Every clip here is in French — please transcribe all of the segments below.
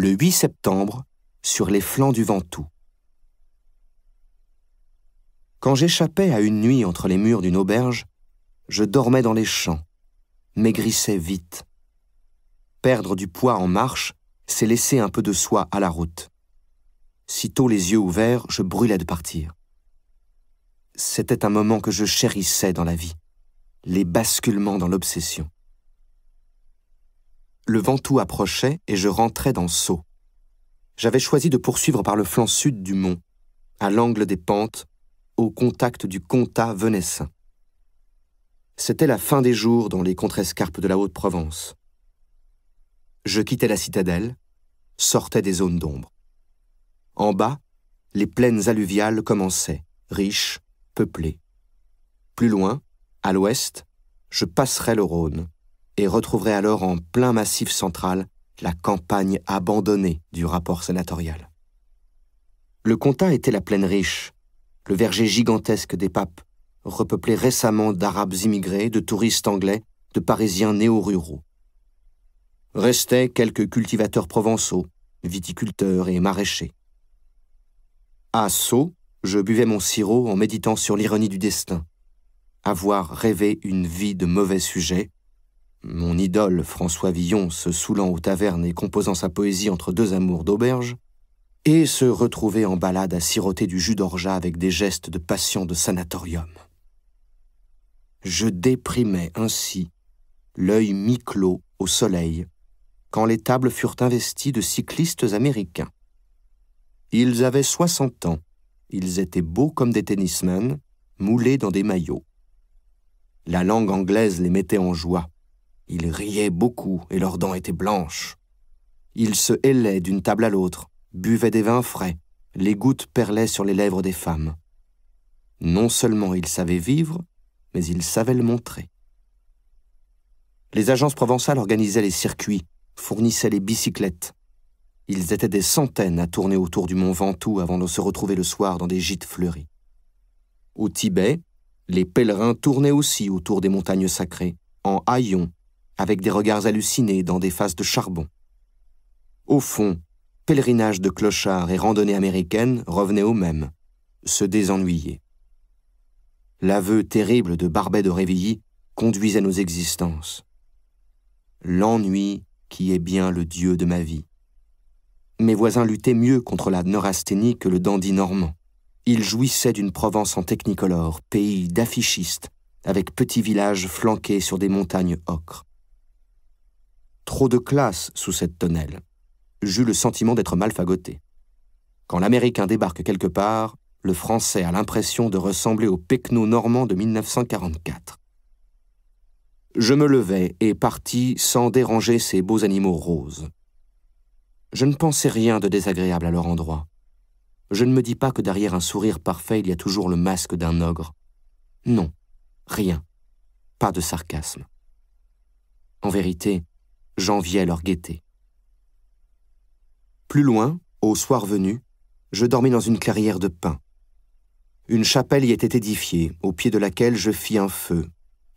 le 8 septembre, sur les flancs du Ventoux. Quand j'échappais à une nuit entre les murs d'une auberge, je dormais dans les champs, maigrissais vite. Perdre du poids en marche, c'est laisser un peu de soi à la route. Sitôt les yeux ouverts, je brûlais de partir. C'était un moment que je chérissais dans la vie, les basculements dans l'obsession. Le tout approchait et je rentrais dans Sceaux. J'avais choisi de poursuivre par le flanc sud du mont, à l'angle des pentes, au contact du comtat venessin. C'était la fin des jours dans les contrescarpes de la Haute-Provence. Je quittais la citadelle, sortais des zones d'ombre. En bas, les plaines alluviales commençaient, riches, peuplées. Plus loin, à l'ouest, je passerais le Rhône et retrouverait alors en plein massif central la campagne abandonnée du rapport sénatorial. Le comtat était la plaine riche, le verger gigantesque des papes, repeuplé récemment d'arabes immigrés, de touristes anglais, de parisiens néo-ruraux. Restaient quelques cultivateurs provençaux, viticulteurs et maraîchers. À Sceaux, je buvais mon sirop en méditant sur l'ironie du destin. Avoir rêvé une vie de mauvais sujet, mon idole François Villon se saoulant aux tavernes et composant sa poésie entre deux amours d'auberge, et se retrouver en balade à siroter du jus d'orgeat avec des gestes de passion de sanatorium. Je déprimais ainsi, l'œil mi-clos au soleil, quand les tables furent investies de cyclistes américains. Ils avaient soixante ans, ils étaient beaux comme des tennismen, moulés dans des maillots. La langue anglaise les mettait en joie. Ils riaient beaucoup et leurs dents étaient blanches. Ils se hélaient d'une table à l'autre, buvaient des vins frais, les gouttes perlaient sur les lèvres des femmes. Non seulement ils savaient vivre, mais ils savaient le montrer. Les agences provençales organisaient les circuits, fournissaient les bicyclettes. Ils étaient des centaines à tourner autour du mont Ventoux avant de se retrouver le soir dans des gîtes fleuris. Au Tibet, les pèlerins tournaient aussi autour des montagnes sacrées, en haillons, avec des regards hallucinés dans des faces de charbon. Au fond, pèlerinage de clochards et randonnée américaine revenaient au même, se désennuyer. L'aveu terrible de Barbet de Révilly conduisait nos existences. L'ennui qui est bien le dieu de ma vie. Mes voisins luttaient mieux contre la neurasthénie que le dandy normand. Ils jouissaient d'une Provence en technicolore, pays d'affichistes, avec petits villages flanqués sur des montagnes ocres. Trop de classe sous cette tonnelle. J'eus le sentiment d'être mal fagoté. Quand l'Américain débarque quelque part, le Français a l'impression de ressembler au pecno normand de 1944. Je me levai et partis sans déranger ces beaux animaux roses. Je ne pensais rien de désagréable à leur endroit. Je ne me dis pas que derrière un sourire parfait, il y a toujours le masque d'un ogre. Non, rien. Pas de sarcasme. En vérité, j'enviais leur gaieté. Plus loin, au soir venu, je dormis dans une clairière de pins. Une chapelle y était édifiée, au pied de laquelle je fis un feu,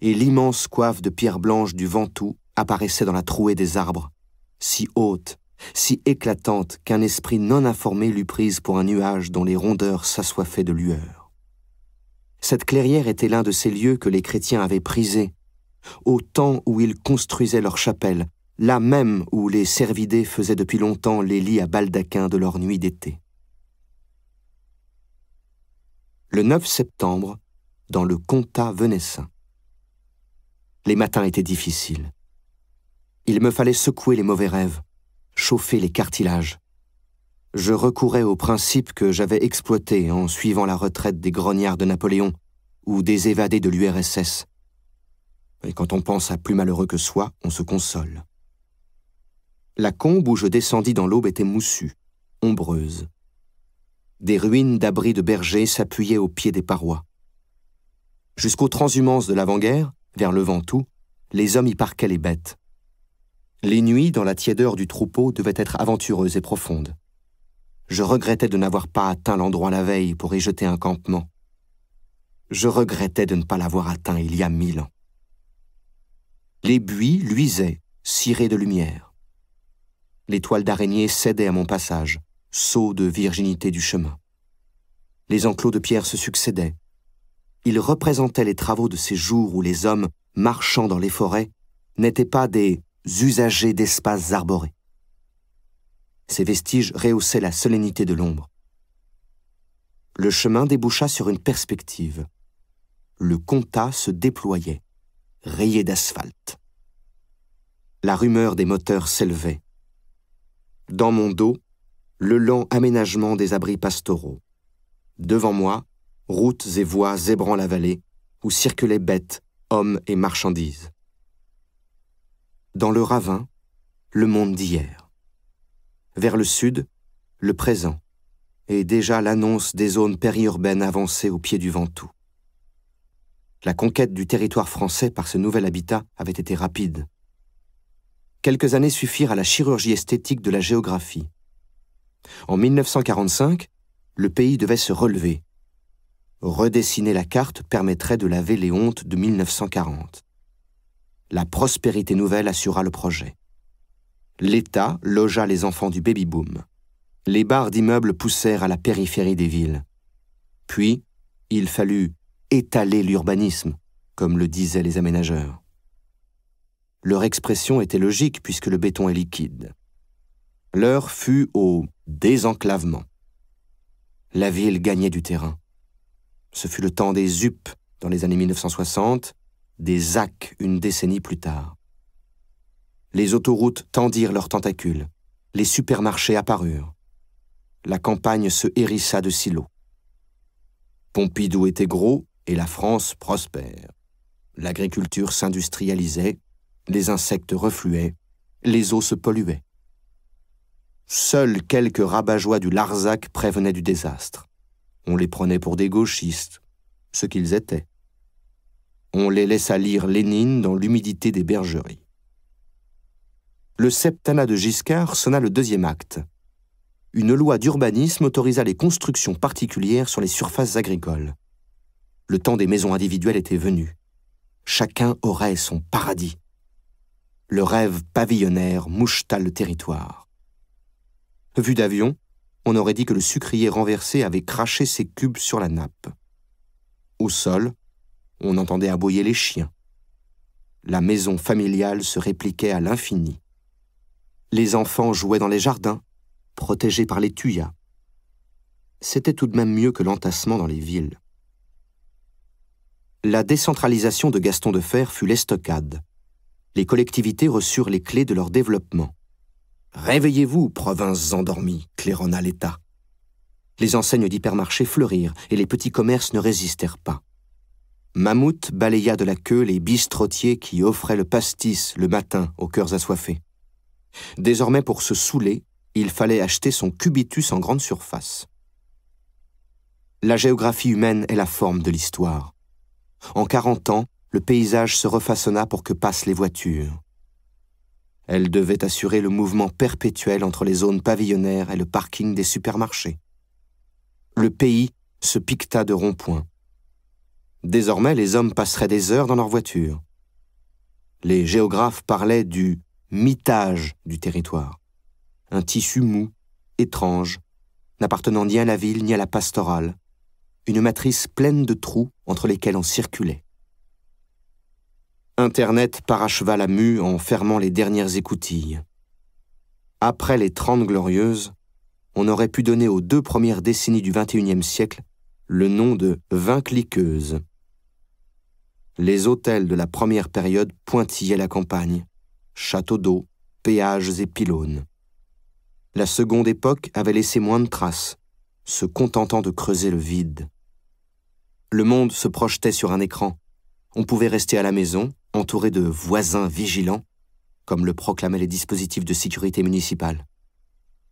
et l'immense coiffe de pierre blanche du Ventoux apparaissait dans la trouée des arbres, si haute, si éclatante qu'un esprit non informé l'eût prise pour un nuage dont les rondeurs s'assoiffaient de lueur. Cette clairière était l'un de ces lieux que les chrétiens avaient prisés, au temps où ils construisaient leur chapelle là même où les cervidés faisaient depuis longtemps les lits à baldaquin de leur nuit d'été. Le 9 septembre, dans le comtat venessin. Les matins étaient difficiles. Il me fallait secouer les mauvais rêves, chauffer les cartilages. Je recourais aux principes que j'avais exploités en suivant la retraite des grognards de Napoléon ou des évadés de l'URSS. Et quand on pense à plus malheureux que soi, on se console. La combe où je descendis dans l'aube était moussue, ombreuse. Des ruines d'abris de bergers s'appuyaient au pied des parois. Jusqu'aux transhumances de l'avant-guerre, vers le Ventoux, les hommes y parquaient les bêtes. Les nuits, dans la tiédeur du troupeau, devaient être aventureuses et profondes. Je regrettais de n'avoir pas atteint l'endroit la veille pour y jeter un campement. Je regrettais de ne pas l'avoir atteint il y a mille ans. Les buis luisaient, cirés de lumière les toiles d'araignée cédaient à mon passage, sceau de virginité du chemin. Les enclos de pierre se succédaient. Ils représentaient les travaux de ces jours où les hommes, marchant dans les forêts, n'étaient pas des usagers d'espaces arborés. Ces vestiges rehaussaient la solennité de l'ombre. Le chemin déboucha sur une perspective. Le comtat se déployait, rayé d'asphalte. La rumeur des moteurs s'élevait. Dans mon dos, le lent aménagement des abris pastoraux. Devant moi, routes et voies zébrant la vallée, où circulaient bêtes, hommes et marchandises. Dans le ravin, le monde d'hier. Vers le sud, le présent, et déjà l'annonce des zones périurbaines avancées au pied du Ventoux. La conquête du territoire français par ce nouvel habitat avait été rapide quelques années suffirent à la chirurgie esthétique de la géographie. En 1945, le pays devait se relever. Redessiner la carte permettrait de laver les hontes de 1940. La prospérité nouvelle assura le projet. L'État logea les enfants du baby-boom. Les barres d'immeubles poussèrent à la périphérie des villes. Puis, il fallut étaler l'urbanisme, comme le disaient les aménageurs. Leur expression était logique puisque le béton est liquide. L'heure fut au désenclavement. La ville gagnait du terrain. Ce fut le temps des ZUP dans les années 1960, des ZAC une décennie plus tard. Les autoroutes tendirent leurs tentacules, les supermarchés apparurent. La campagne se hérissa de silos. Pompidou était gros et la France prospère. L'agriculture s'industrialisait, les insectes refluaient, les eaux se polluaient. Seuls quelques rabat du Larzac prévenaient du désastre. On les prenait pour des gauchistes, ce qu'ils étaient. On les laissa lire Lénine dans l'humidité des bergeries. Le septennat de Giscard sonna le deuxième acte. Une loi d'urbanisme autorisa les constructions particulières sur les surfaces agricoles. Le temps des maisons individuelles était venu. Chacun aurait son paradis le rêve pavillonnaire moucheta le territoire. Vu d'avion, on aurait dit que le sucrier renversé avait craché ses cubes sur la nappe. Au sol, on entendait aboyer les chiens. La maison familiale se répliquait à l'infini. Les enfants jouaient dans les jardins, protégés par les tuyas. C'était tout de même mieux que l'entassement dans les villes. La décentralisation de Gaston de Fer fut l'estocade, les collectivités reçurent les clés de leur développement. Réveillez-vous, provinces endormies, claironna l'État. Les enseignes d'hypermarchés fleurirent et les petits commerces ne résistèrent pas. Mammouth balaya de la queue les bistrotiers qui offraient le pastis le matin aux cœurs assoiffés. Désormais, pour se saouler, il fallait acheter son cubitus en grande surface. La géographie humaine est la forme de l'histoire. En quarante ans, le paysage se refaçonna pour que passent les voitures. Elle devait assurer le mouvement perpétuel entre les zones pavillonnaires et le parking des supermarchés. Le pays se piqueta de ronds-points. Désormais, les hommes passeraient des heures dans leurs voitures. Les géographes parlaient du mitage du territoire, un tissu mou, étrange, n'appartenant ni à la ville ni à la pastorale, une matrice pleine de trous entre lesquels on circulait. Internet paracheva la mue en fermant les dernières écoutilles. Après les Trente Glorieuses, on aurait pu donner aux deux premières décennies du XXIe siècle le nom de Vingt cliqueuses. Les hôtels de la première période pointillaient la campagne, châteaux d'eau, péages et pylônes. La seconde époque avait laissé moins de traces, se contentant de creuser le vide. Le monde se projetait sur un écran. On pouvait rester à la maison, entouré de voisins vigilants, comme le proclamaient les dispositifs de sécurité municipale.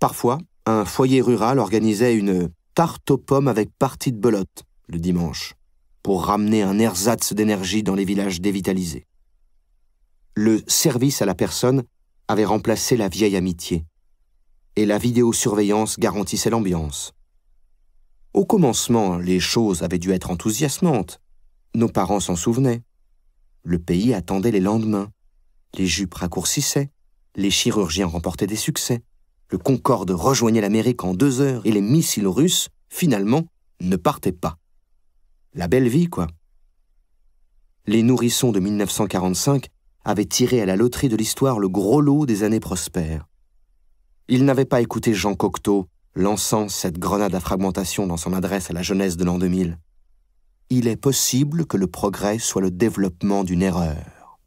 Parfois, un foyer rural organisait une tarte aux pommes avec partie de belote le dimanche, pour ramener un ersatz d'énergie dans les villages dévitalisés. Le service à la personne avait remplacé la vieille amitié, et la vidéosurveillance garantissait l'ambiance. Au commencement, les choses avaient dû être enthousiasmantes. Nos parents s'en souvenaient. Le pays attendait les lendemains. Les jupes raccourcissaient, les chirurgiens remportaient des succès. Le Concorde rejoignait l'Amérique en deux heures et les missiles russes, finalement, ne partaient pas. La belle vie, quoi. Les nourrissons de 1945 avaient tiré à la loterie de l'histoire le gros lot des années prospères. Ils n'avaient pas écouté Jean Cocteau lançant cette grenade à fragmentation dans son adresse à la jeunesse de l'an 2000 il est possible que le progrès soit le développement d'une erreur.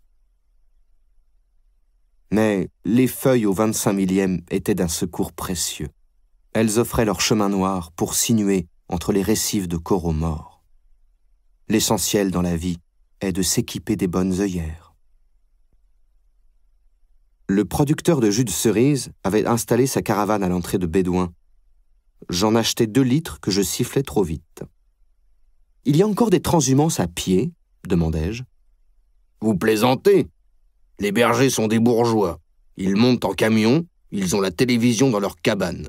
Mais les feuilles au 25 millième étaient d'un secours précieux. Elles offraient leur chemin noir pour sinuer entre les récifs de coraux morts. L'essentiel dans la vie est de s'équiper des bonnes œillères. Le producteur de jus de cerise avait installé sa caravane à l'entrée de Bédouin. J'en achetais deux litres que je sifflais trop vite. Il y a encore des transhumances à pied demandai-je. Vous plaisantez Les bergers sont des bourgeois. Ils montent en camion, ils ont la télévision dans leur cabane.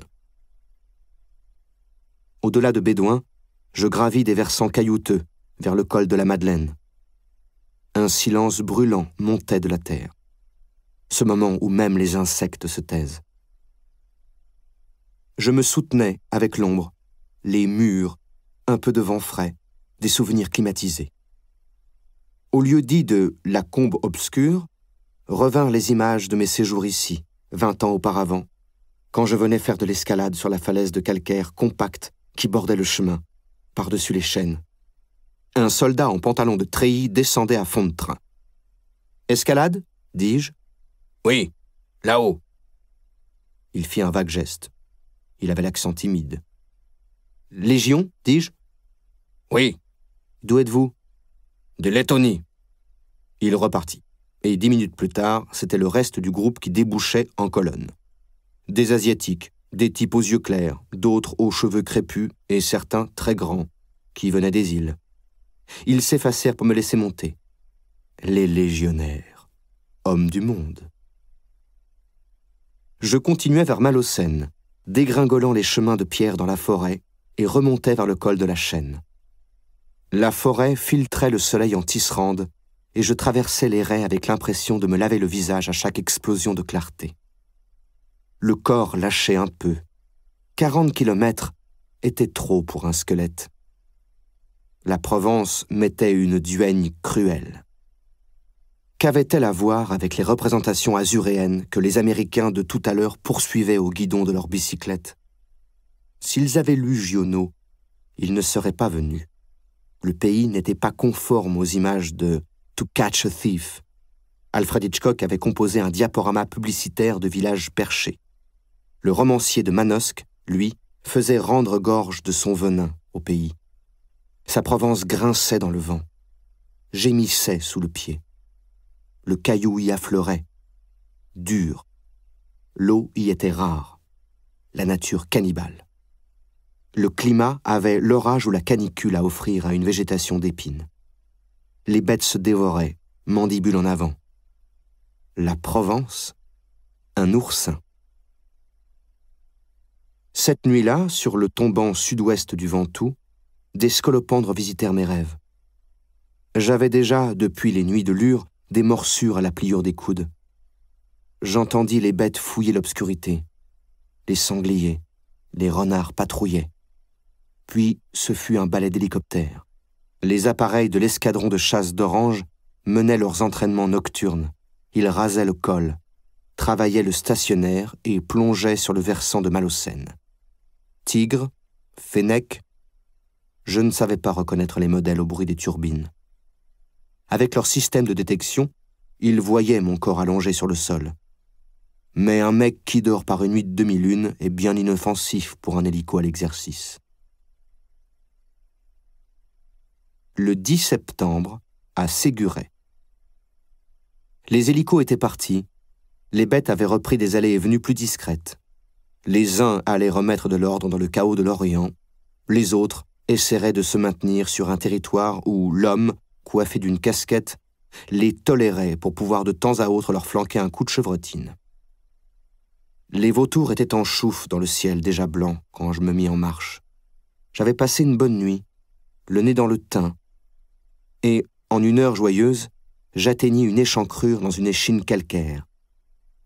Au-delà de Bédouin, je gravis des versants caillouteux vers le col de la Madeleine. Un silence brûlant montait de la terre, ce moment où même les insectes se taisent. Je me soutenais avec l'ombre, les murs, un peu de vent frais, des souvenirs climatisés. Au lieu dit de la combe obscure, revinrent les images de mes séjours ici, vingt ans auparavant, quand je venais faire de l'escalade sur la falaise de calcaire compacte qui bordait le chemin, par-dessus les chaînes. Un soldat en pantalon de treillis descendait à fond de train. Escalade dis-je. Oui, là-haut. Il fit un vague geste. Il avait l'accent timide. Légion dis-je. Oui, D'où êtes-vous De Lettonie. Il repartit. Et dix minutes plus tard, c'était le reste du groupe qui débouchait en colonne. Des Asiatiques, des types aux yeux clairs, d'autres aux cheveux crépus et certains très grands, qui venaient des îles. Ils s'effacèrent pour me laisser monter. Les légionnaires, hommes du monde. Je continuais vers Malocène, dégringolant les chemins de pierre dans la forêt et remontais vers le col de la chaîne. La forêt filtrait le soleil en tisserande, et je traversais les raies avec l'impression de me laver le visage à chaque explosion de clarté. Le corps lâchait un peu. 40 kilomètres était trop pour un squelette. La Provence mettait une duègne cruelle. Qu'avait-elle à voir avec les représentations azuréennes que les Américains de tout à l'heure poursuivaient au guidon de leur bicyclette S'ils avaient lu Giono, ils ne seraient pas venus le pays n'était pas conforme aux images de To Catch a Thief. Alfred Hitchcock avait composé un diaporama publicitaire de villages perchés. Le romancier de Manosque, lui, faisait rendre gorge de son venin au pays. Sa Provence grinçait dans le vent, gémissait sous le pied. Le caillou y affleurait, dur. L'eau y était rare, la nature cannibale. Le climat avait l'orage ou la canicule à offrir à une végétation d'épines. Les bêtes se dévoraient, mandibules en avant. La Provence, un oursin. Cette nuit-là, sur le tombant sud-ouest du Ventoux, des scolopendres visitèrent mes rêves. J'avais déjà, depuis les nuits de Lure, des morsures à la pliure des coudes. J'entendis les bêtes fouiller l'obscurité. Les sangliers, les renards patrouillaient. Puis ce fut un balai d'hélicoptères. Les appareils de l'escadron de chasse d'Orange menaient leurs entraînements nocturnes. Ils rasaient le col, travaillaient le stationnaire et plongeaient sur le versant de Malocène. Tigre, Fennec, je ne savais pas reconnaître les modèles au bruit des turbines. Avec leur système de détection, ils voyaient mon corps allongé sur le sol. Mais un mec qui dort par une nuit de demi-lune est bien inoffensif pour un hélico à l'exercice. le 10 septembre à Séguret, Les hélicos étaient partis, les bêtes avaient repris des allées et venues plus discrètes. Les uns allaient remettre de l'ordre dans le chaos de l'Orient, les autres essaieraient de se maintenir sur un territoire où l'homme, coiffé d'une casquette, les tolérait pour pouvoir de temps à autre leur flanquer un coup de chevrotine. Les vautours étaient en chouffe dans le ciel déjà blanc quand je me mis en marche. J'avais passé une bonne nuit, le nez dans le teint, et, en une heure joyeuse, j'atteignis une échancrure dans une échine calcaire.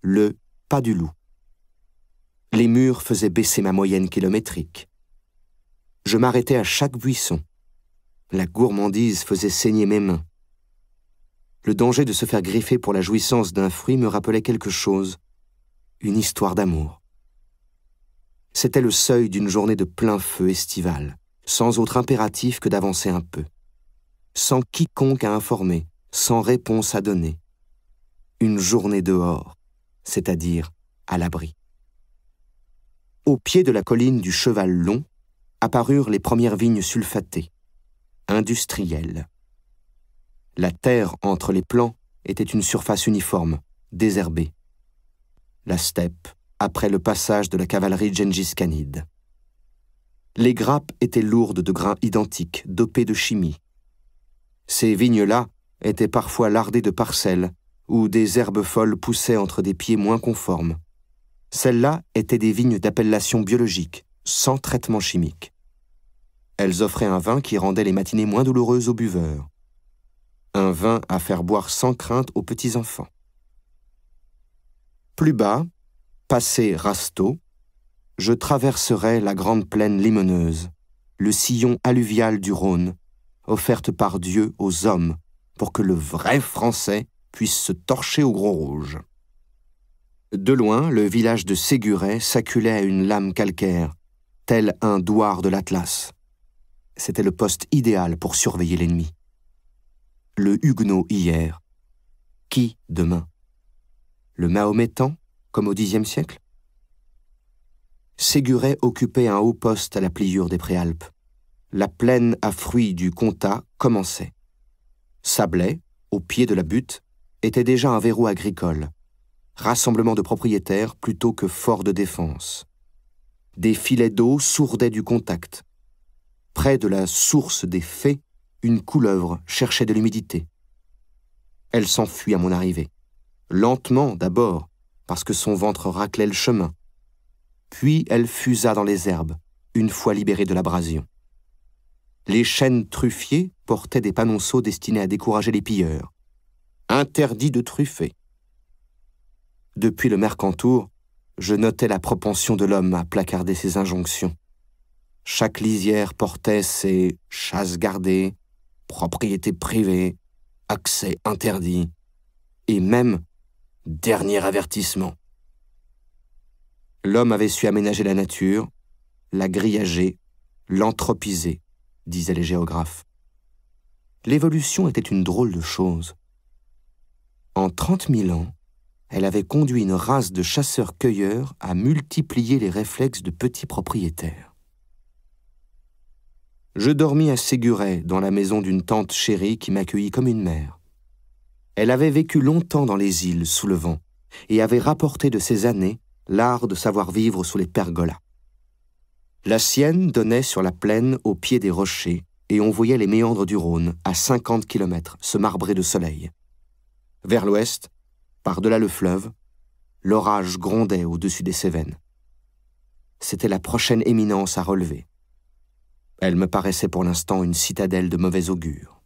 Le pas du loup. Les murs faisaient baisser ma moyenne kilométrique. Je m'arrêtais à chaque buisson. La gourmandise faisait saigner mes mains. Le danger de se faire griffer pour la jouissance d'un fruit me rappelait quelque chose, une histoire d'amour. C'était le seuil d'une journée de plein feu estival, sans autre impératif que d'avancer un peu sans quiconque à informer, sans réponse à donner. Une journée dehors, c'est-à-dire à, l'abri. Au pied de la colline du Cheval Long apparurent les premières vignes sulfatées, industrielles. La terre entre les plants était une surface uniforme, désherbée. La steppe, après le passage de la cavalerie Kanide. Les grappes étaient lourdes de grains identiques, dopés de chimie, ces vignes-là étaient parfois lardées de parcelles, où des herbes folles poussaient entre des pieds moins conformes. Celles-là étaient des vignes d'appellation biologique, sans traitement chimique. Elles offraient un vin qui rendait les matinées moins douloureuses aux buveurs. Un vin à faire boire sans crainte aux petits-enfants. Plus bas, passé Rasto, je traverserais la grande plaine limoneuse, le sillon alluvial du Rhône, offerte par Dieu aux hommes pour que le vrai Français puisse se torcher au gros rouge. De loin, le village de Séguret s'acculait à une lame calcaire, tel un douar de l'Atlas. C'était le poste idéal pour surveiller l'ennemi. Le Huguenot hier, qui demain Le Mahométan, comme au Xe siècle Séguret occupait un haut poste à la pliure des Préalpes la plaine à fruits du comtat commençait. Sablé, au pied de la butte, était déjà un verrou agricole, rassemblement de propriétaires plutôt que fort de défense. Des filets d'eau sourdaient du contact. Près de la source des fées, une couleuvre cherchait de l'humidité. Elle s'enfuit à mon arrivée, lentement d'abord, parce que son ventre raclait le chemin. Puis elle fusa dans les herbes, une fois libérée de l'abrasion les chaînes truffiers portaient des panonceaux destinés à décourager les pilleurs. Interdit de truffer. Depuis le mercantour, je notais la propension de l'homme à placarder ses injonctions. Chaque lisière portait ses chasses gardées, propriété privée, accès interdit, et même dernier avertissement. L'homme avait su aménager la nature, la grillager, l'anthropiser, disaient les géographes. L'évolution était une drôle de chose. En trente mille ans, elle avait conduit une race de chasseurs-cueilleurs à multiplier les réflexes de petits propriétaires. Je dormis à Séguret, dans la maison d'une tante chérie qui m'accueillit comme une mère. Elle avait vécu longtemps dans les îles sous le vent et avait rapporté de ses années l'art de savoir vivre sous les pergolas. La sienne donnait sur la plaine au pied des rochers, et on voyait les méandres du Rhône, à cinquante kilomètres, se marbrer de soleil. Vers l'ouest, par-delà le fleuve, l'orage grondait au-dessus des Cévennes. C'était la prochaine éminence à relever. Elle me paraissait pour l'instant une citadelle de mauvais augure.